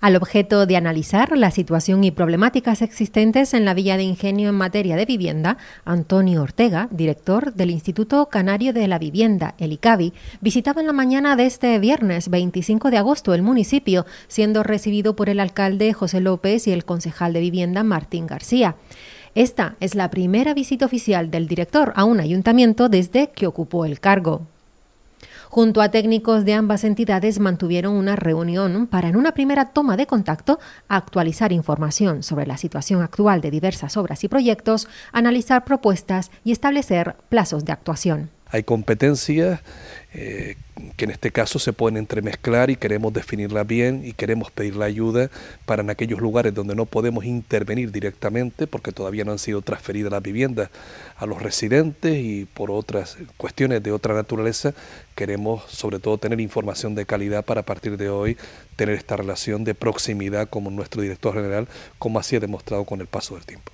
al objeto de analizar la situación y problemáticas existentes en la Villa de Ingenio en materia de vivienda, Antonio Ortega, director del Instituto Canario de la Vivienda, el ICAVI, visitaba en la mañana de este viernes 25 de agosto el municipio, siendo recibido por el alcalde José López y el concejal de vivienda Martín García. Esta es la primera visita oficial del director a un ayuntamiento desde que ocupó el cargo. Junto a técnicos de ambas entidades mantuvieron una reunión para en una primera toma de contacto actualizar información sobre la situación actual de diversas obras y proyectos, analizar propuestas y establecer plazos de actuación hay competencias eh, que en este caso se pueden entremezclar y queremos definirla bien y queremos pedir la ayuda para en aquellos lugares donde no podemos intervenir directamente porque todavía no han sido transferidas las viviendas a los residentes y por otras cuestiones de otra naturaleza, queremos sobre todo tener información de calidad para a partir de hoy tener esta relación de proximidad como nuestro director general, como así ha demostrado con el paso del tiempo.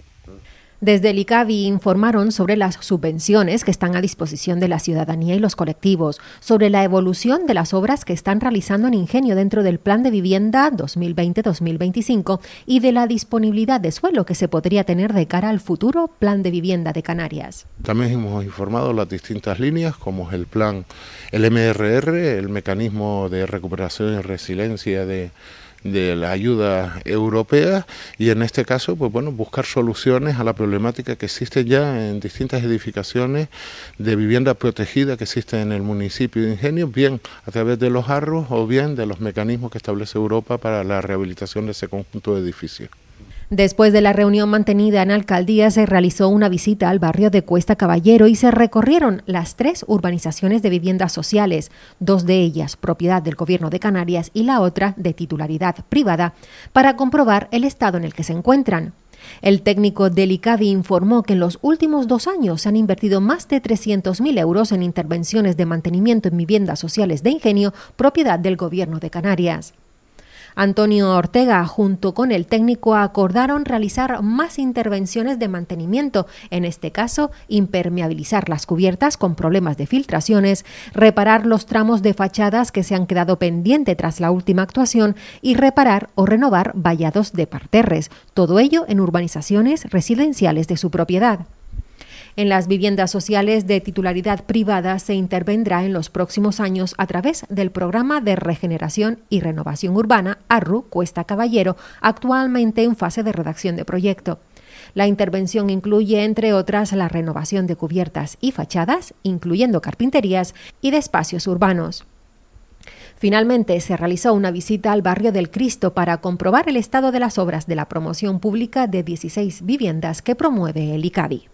Desde el ICABI informaron sobre las subvenciones que están a disposición de la ciudadanía y los colectivos, sobre la evolución de las obras que están realizando en Ingenio dentro del Plan de Vivienda 2020-2025 y de la disponibilidad de suelo que se podría tener de cara al futuro Plan de Vivienda de Canarias. También hemos informado las distintas líneas, como es el plan, el MRR, el Mecanismo de Recuperación y Resiliencia de de la ayuda europea y en este caso pues bueno buscar soluciones a la problemática que existe ya en distintas edificaciones de vivienda protegida que existe en el municipio de Ingenio bien a través de los arros o bien de los mecanismos que establece Europa para la rehabilitación de ese conjunto de edificios. Después de la reunión mantenida en alcaldía, se realizó una visita al barrio de Cuesta Caballero y se recorrieron las tres urbanizaciones de viviendas sociales, dos de ellas propiedad del gobierno de Canarias y la otra de titularidad privada, para comprobar el estado en el que se encuentran. El técnico del informó que en los últimos dos años se han invertido más de 300.000 euros en intervenciones de mantenimiento en viviendas sociales de ingenio, propiedad del Gobierno de Canarias. Antonio Ortega junto con el técnico acordaron realizar más intervenciones de mantenimiento, en este caso impermeabilizar las cubiertas con problemas de filtraciones, reparar los tramos de fachadas que se han quedado pendiente tras la última actuación y reparar o renovar vallados de parterres, todo ello en urbanizaciones residenciales de su propiedad. En las viviendas sociales de titularidad privada se intervendrá en los próximos años a través del programa de regeneración y renovación urbana ARRU Cuesta Caballero, actualmente en fase de redacción de proyecto. La intervención incluye, entre otras, la renovación de cubiertas y fachadas, incluyendo carpinterías y de espacios urbanos. Finalmente, se realizó una visita al barrio del Cristo para comprobar el estado de las obras de la promoción pública de 16 viviendas que promueve el ICADI.